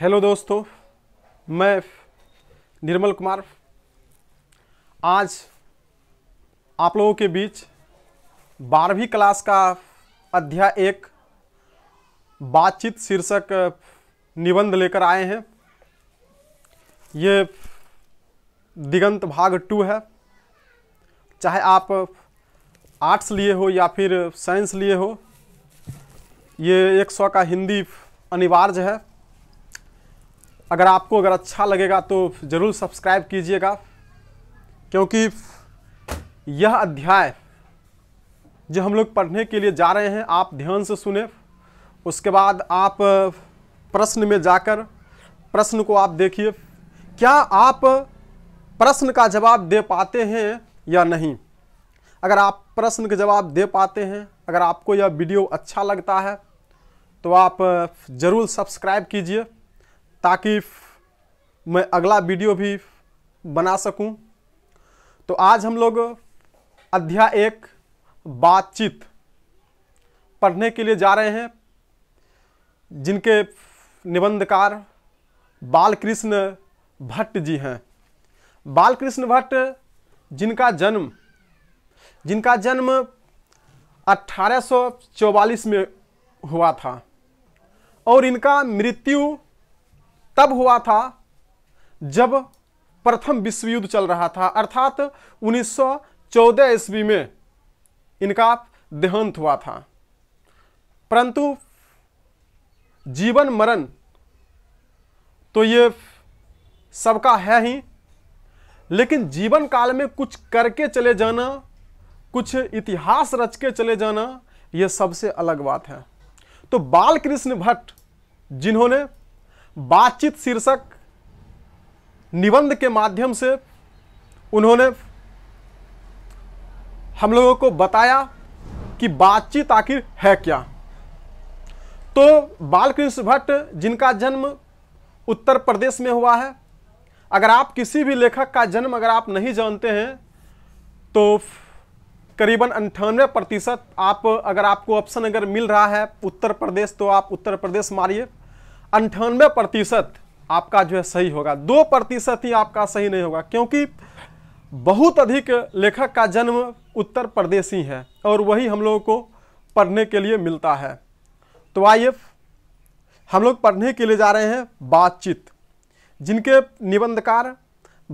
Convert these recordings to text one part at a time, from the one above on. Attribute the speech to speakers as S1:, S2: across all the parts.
S1: hello दोस्तों मैं निर्मल कुमार आज आप लोगों के बीच बारहवीं क्लास का अध्याय एक बातचीत शीर्षक निबंध लेकर आए हैं ये दिगंत भाग टू है चाहे आप आर्ट्स लिए हो या फिर साइंस लिए हो ये एक सौ का हिंदी अनिवार्य है अगर आपको अगर अच्छा लगेगा तो ज़रूर सब्सक्राइब कीजिएगा क्योंकि यह अध्याय जो हम लोग पढ़ने के लिए जा रहे हैं आप ध्यान से सुने उसके बाद आप प्रश्न में जाकर प्रश्न को आप देखिए क्या आप प्रश्न का जवाब दे पाते हैं या नहीं अगर आप प्रश्न का जवाब दे पाते हैं अगर आपको यह वीडियो अच्छा लगता है तो आप ज़रूर सब्सक्राइब कीजिए ताकि मैं अगला वीडियो भी बना सकूं तो आज हम लोग अध्याय एक बातचीत पढ़ने के लिए जा रहे हैं जिनके निबंधकार बालकृष्ण भट्ट जी हैं बालकृष्ण भट्ट जिनका जन्म जिनका जन्म 1844 में हुआ था और इनका मृत्यु तब हुआ था जब प्रथम विश्व युद्ध चल रहा था अर्थात 1914 ईस्वी में इनका देहांत हुआ था परंतु जीवन मरण तो ये सबका है ही लेकिन जीवन काल में कुछ करके चले जाना कुछ इतिहास रच के चले जाना यह सबसे अलग बात है तो बालकृष्ण भट्ट जिन्होंने बातचीत शीर्षक निबंध के माध्यम से उन्होंने हम लोगों को बताया कि बातचीत आखिर है क्या तो बालकृष्ण भट्ट जिनका जन्म उत्तर प्रदेश में हुआ है अगर आप किसी भी लेखक का जन्म अगर आप नहीं जानते हैं तो करीबन अंठानवे प्रतिशत आप अगर आपको ऑप्शन अगर मिल रहा है उत्तर प्रदेश तो आप उत्तर प्रदेश मारिए अंठानवे प्रतिशत आपका जो है सही होगा दो प्रतिशत ही आपका सही नहीं होगा क्योंकि बहुत अधिक लेखक का जन्म उत्तर प्रदेश ही है और वही हम लोगों को पढ़ने के लिए मिलता है तो आइए हम लोग पढ़ने के लिए जा रहे हैं बातचीत जिनके निबंधकार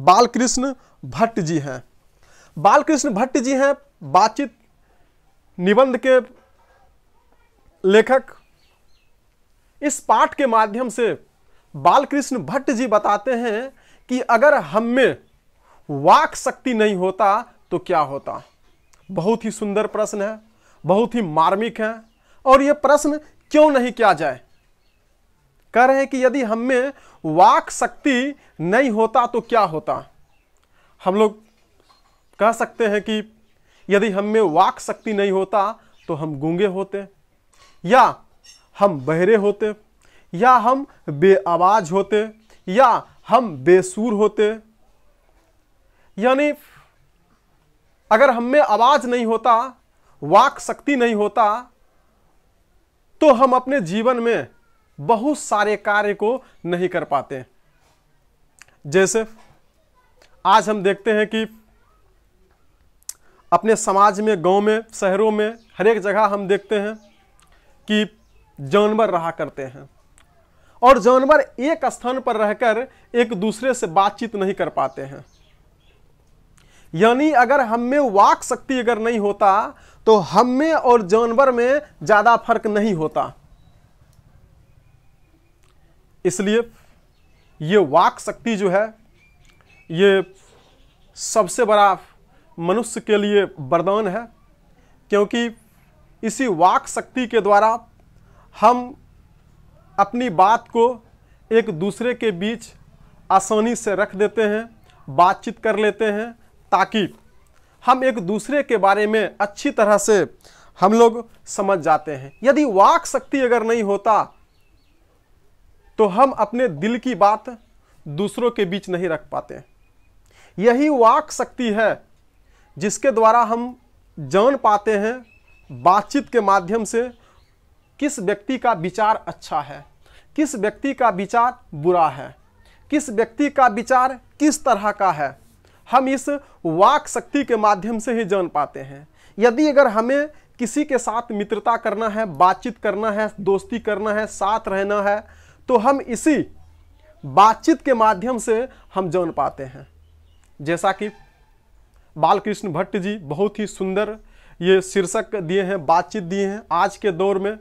S1: बालकृष्ण भट्ट जी हैं बालकृष्ण भट्ट जी हैं बातचीत निबंध के लेखक इस पाठ के माध्यम से बालकृष्ण भट्ट जी बताते हैं कि अगर हम में वाक शक्ति नहीं होता तो क्या होता बहुत ही सुंदर प्रश्न है बहुत ही मार्मिक है और यह प्रश्न क्यों नहीं किया जाए कह रहे हैं कि यदि हम में वाक शक्ति नहीं होता तो क्या होता हम लोग कह सकते हैं कि यदि हम में वाक शक्ति नहीं होता तो हम गूंगे होते या हम बहरे होते या हम आवाज होते या हम बेसूर होते यानी अगर हम में आवाज़ नहीं होता वाक शक्ति नहीं होता तो हम अपने जीवन में बहुत सारे कार्य को नहीं कर पाते जैसे आज हम देखते हैं कि अपने समाज में गांव में शहरों में हर एक जगह हम देखते हैं कि जानवर रहा करते हैं और जानवर एक स्थान पर रहकर एक दूसरे से बातचीत नहीं कर पाते हैं यानी अगर हम में वाक शक्ति अगर नहीं होता तो हम में और जानवर में ज़्यादा फर्क नहीं होता इसलिए ये वाक शक्ति जो है ये सबसे बड़ा मनुष्य के लिए वरदान है क्योंकि इसी वाक शक्ति के द्वारा हम अपनी बात को एक दूसरे के बीच आसानी से रख देते हैं बातचीत कर लेते हैं ताकि हम एक दूसरे के बारे में अच्छी तरह से हम लोग समझ जाते हैं यदि वाक शक्ति अगर नहीं होता तो हम अपने दिल की बात दूसरों के बीच नहीं रख पाते यही वाक शक्ति है जिसके द्वारा हम जान पाते हैं बातचीत के माध्यम से किस व्यक्ति का विचार अच्छा है किस व्यक्ति का विचार बुरा है किस व्यक्ति का विचार किस तरह का है हम इस वाक शक्ति के माध्यम से ही जान पाते हैं यदि अगर हमें किसी के साथ मित्रता करना है बातचीत करना है दोस्ती करना है साथ रहना है तो हम इसी बातचीत के माध्यम से हम जान पाते हैं जैसा कि बालकृष्ण भट्ट जी बहुत ही सुंदर ये शीर्षक दिए हैं बातचीत दिए हैं आज के दौर में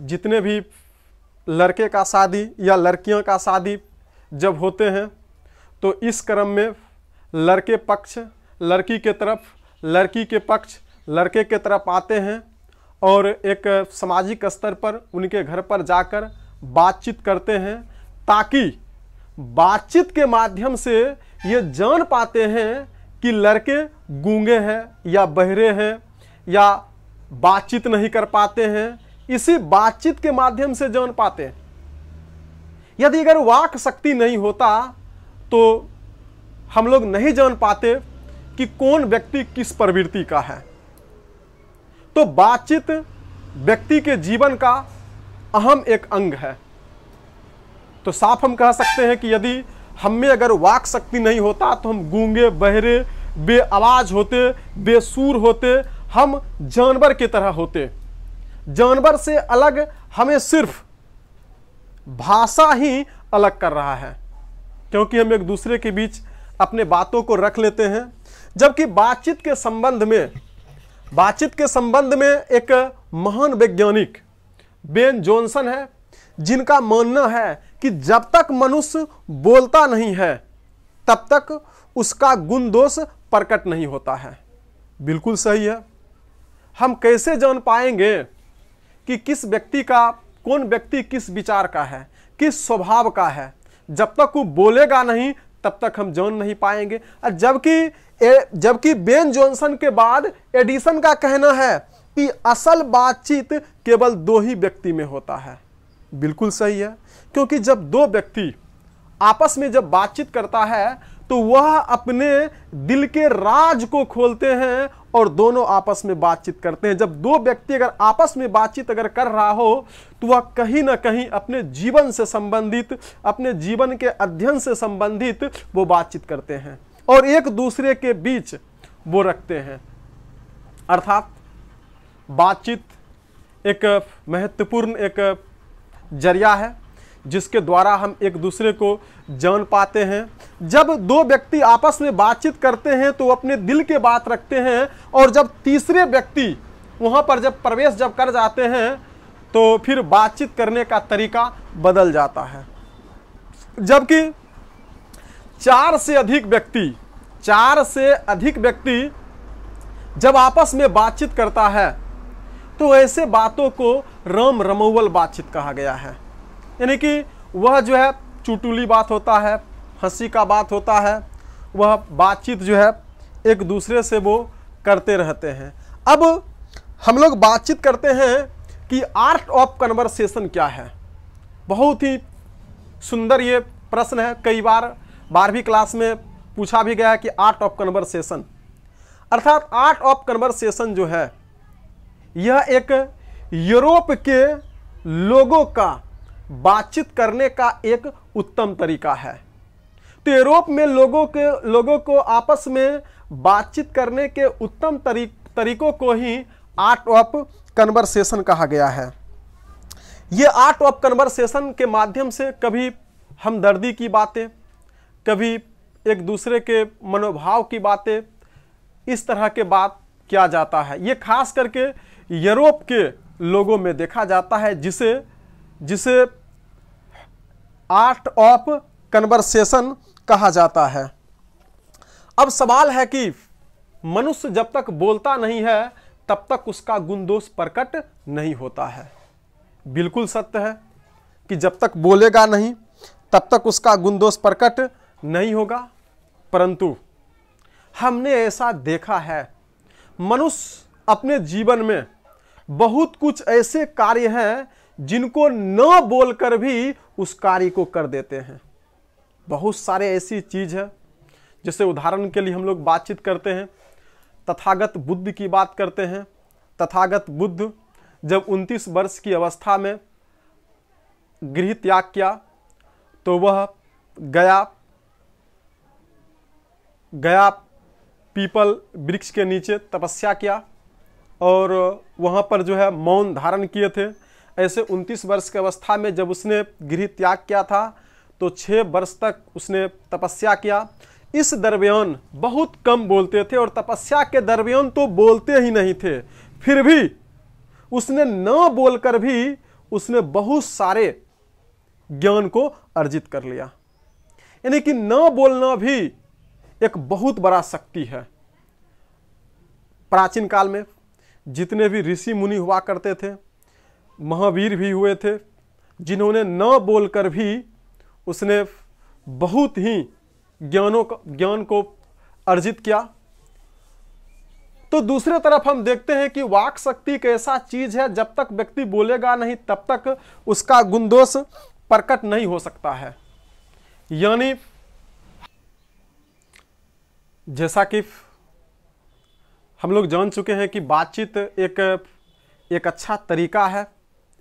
S1: जितने भी लड़के का शादी या लड़कियों का शादी जब होते हैं तो इस क्रम में लड़के पक्ष लड़की के तरफ लड़की के पक्ष लड़के के तरफ आते हैं और एक सामाजिक स्तर पर उनके घर पर जाकर बातचीत करते हैं ताकि बातचीत के माध्यम से ये जान पाते हैं कि लड़के गूंगे हैं या बहरे हैं या बातचीत नहीं कर पाते हैं इसी बातचीत के माध्यम से जान पाते हैं यदि अगर वाक शक्ति नहीं होता तो हम लोग नहीं जान पाते कि कौन व्यक्ति किस प्रवृत्ति का है तो बातचीत व्यक्ति के जीवन का अहम एक अंग है तो साफ हम कह सकते हैं कि यदि हम में अगर वाक शक्ति नहीं होता तो हम गूंगे बहरे बे आवाज होते बेसूर होते हम जानवर की तरह होते जानवर से अलग हमें सिर्फ भाषा ही अलग कर रहा है क्योंकि हम एक दूसरे के बीच अपने बातों को रख लेते हैं जबकि बातचीत के संबंध में बातचीत के संबंध में एक महान वैज्ञानिक बेन जॉनसन है जिनका मानना है कि जब तक मनुष्य बोलता नहीं है तब तक उसका गुण दोष प्रकट नहीं होता है बिल्कुल सही है हम कैसे जान पाएंगे कि किस व्यक्ति का कौन व्यक्ति किस विचार का है किस स्वभाव का है जब तक वो बोलेगा नहीं तब तक हम जान नहीं पाएंगे और जबकि जबकि बेन जॉनसन के बाद एडिसन का कहना है कि असल बातचीत केवल दो ही व्यक्ति में होता है बिल्कुल सही है क्योंकि जब दो व्यक्ति आपस में जब बातचीत करता है तो वह अपने दिल के राज को खोलते हैं और दोनों आपस में बातचीत करते हैं जब दो व्यक्ति अगर आपस में बातचीत अगर कर रहा हो तो वह कहीं ना कहीं अपने जीवन से संबंधित अपने जीवन के अध्ययन से संबंधित वो बातचीत करते हैं और एक दूसरे के बीच वो रखते हैं अर्थात बातचीत एक महत्वपूर्ण एक जरिया है जिसके द्वारा हम एक दूसरे को जान पाते हैं जब दो व्यक्ति आपस में बातचीत करते हैं तो अपने दिल के बात रखते हैं और जब तीसरे व्यक्ति वहाँ पर जब प्रवेश जब कर जाते हैं तो फिर बातचीत करने का तरीका बदल जाता है जबकि चार से अधिक व्यक्ति चार से अधिक व्यक्ति जब आपस में बातचीत करता है तो ऐसे बातों को राम रमोवल बातचीत कहा गया है यानी कि वह जो है चुटुली बात होता है हंसी का बात होता है वह बातचीत जो है एक दूसरे से वो करते रहते हैं अब हम लोग बातचीत करते हैं कि आर्ट ऑफ कन्वर्सेशन क्या है बहुत ही सुंदर ये प्रश्न है कई बार बारहवीं क्लास में पूछा भी गया है कि आर्ट ऑफ कन्वर्सेशन अर्थात आर्ट ऑफ कन्वर्सेशन जो है यह एक यूरोप के लोगों का बातचीत करने का एक उत्तम तरीका है तो यूरोप में लोगों के लोगों को आपस में बातचीत करने के उत्तम तरी, तरीकों को ही आर्ट ऑफ कन्वर्सेशन कहा गया है ये आर्ट ऑफ कन्वर्सेशन के माध्यम से कभी हमदर्दी की बातें कभी एक दूसरे के मनोभाव की बातें इस तरह के बात किया जाता है ये खास करके यूरोप के लोगों में देखा जाता है जिसे जिसे आर्ट ऑफ कन्वर्सेशन कहा जाता है अब सवाल है कि मनुष्य जब तक बोलता नहीं है तब तक उसका गुण दोष प्रकट नहीं होता है बिल्कुल सत्य है कि जब तक बोलेगा नहीं तब तक उसका गुण दोष प्रकट नहीं होगा परंतु हमने ऐसा देखा है मनुष्य अपने जीवन में बहुत कुछ ऐसे कार्य हैं जिनको न बोलकर भी उस कार्य को कर देते हैं बहुत सारे ऐसी चीज़ है जैसे उदाहरण के लिए हम लोग बातचीत करते हैं तथागत बुद्ध की बात करते हैं तथागत बुद्ध जब 29 वर्ष की अवस्था में गृह त्याग किया तो वह गया गया पीपल वृक्ष के नीचे तपस्या किया और वहाँ पर जो है मौन धारण किए थे ऐसे उनतीस वर्ष की अवस्था में जब उसने गृह त्याग किया था तो छः वर्ष तक उसने तपस्या किया इस दरमियान बहुत कम बोलते थे और तपस्या के दरमियान तो बोलते ही नहीं थे फिर भी उसने न बोलकर भी उसने बहुत सारे ज्ञान को अर्जित कर लिया यानी कि न बोलना भी एक बहुत बड़ा शक्ति है प्राचीन काल में जितने भी ऋषि मुनि हुआ करते थे महावीर भी हुए थे जिन्होंने न बोलकर भी उसने बहुत ही ज्ञानों का ज्ञान को अर्जित किया तो दूसरे तरफ हम देखते हैं कि वाक शक्ति एक ऐसा चीज है जब तक व्यक्ति बोलेगा नहीं तब तक उसका गुणदोष प्रकट नहीं हो सकता है यानी जैसा कि हम लोग जान चुके हैं कि बातचीत एक एक अच्छा तरीका है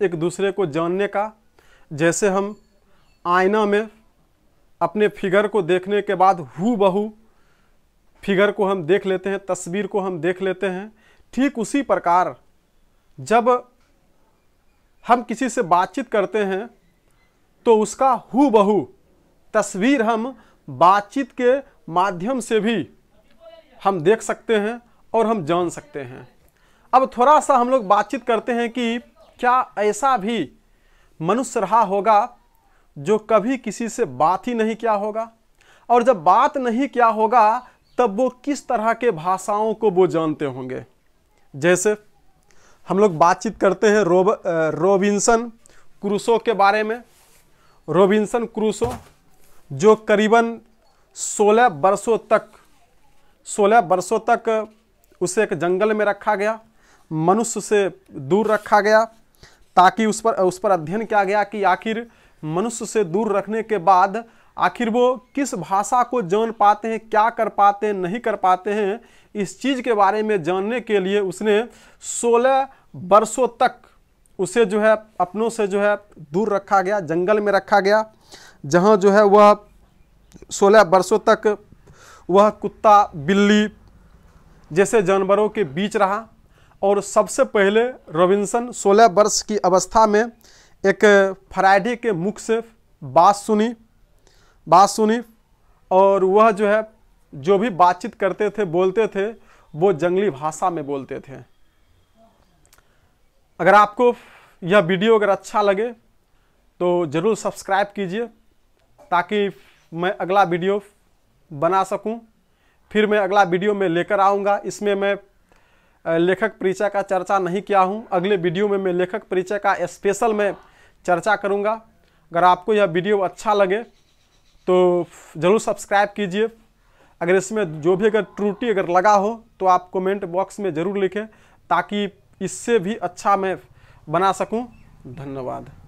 S1: एक दूसरे को जानने का जैसे हम आईना में अपने फिगर को देखने के बाद हु बहू फिगर को हम देख लेते हैं तस्वीर को हम देख लेते हैं ठीक उसी प्रकार जब हम किसी से बातचीत करते हैं तो उसका हु बहू तस्वीर हम बातचीत के माध्यम से भी हम देख सकते हैं और हम जान सकते हैं अब थोड़ा सा हम लोग बातचीत करते हैं कि क्या ऐसा भी मनुष्य रहा होगा जो कभी किसी से बात ही नहीं किया होगा और जब बात नहीं किया होगा तब वो किस तरह के भाषाओं को वो जानते होंगे जैसे हम लोग बातचीत करते हैं रोब रोबिन्सन क्रूसो के बारे में रोबिन्सन क्रूसो जो करीबन 16 बरसों तक 16 बरसों तक उसे एक जंगल में रखा गया मनुष्य से दूर रखा गया ताकि उस पर उस पर अध्ययन किया गया कि आखिर मनुष्य से दूर रखने के बाद आखिर वो किस भाषा को जान पाते हैं क्या कर पाते हैं नहीं कर पाते हैं इस चीज़ के बारे में जानने के लिए उसने 16 वर्षों तक उसे जो है अपनों से जो है दूर रखा गया जंगल में रखा गया जहाँ जो है वह 16 वर्षों तक वह कुत्ता बिल्ली जैसे जानवरों के बीच रहा और सबसे पहले रॉबिन्सन 16 वर्ष की अवस्था में एक फ्राइडे के मुख से बात सुनी बात सुनी और वह जो है जो भी बातचीत करते थे बोलते थे वो जंगली भाषा में बोलते थे अगर आपको यह वीडियो अगर अच्छा लगे तो ज़रूर सब्सक्राइब कीजिए ताकि मैं अगला वीडियो बना सकूं फिर मैं अगला वीडियो में लेकर आऊँगा इसमें मैं लेखक परिचय का चर्चा नहीं किया हूँ अगले वीडियो में मैं लेखक परिचय का स्पेशल में चर्चा करूँगा अगर आपको यह वीडियो अच्छा लगे तो ज़रूर सब्सक्राइब कीजिए अगर इसमें जो भी अगर त्रुटि अगर लगा हो तो आप कमेंट बॉक्स में ज़रूर लिखें ताकि इससे भी अच्छा मैं बना सकूं धन्यवाद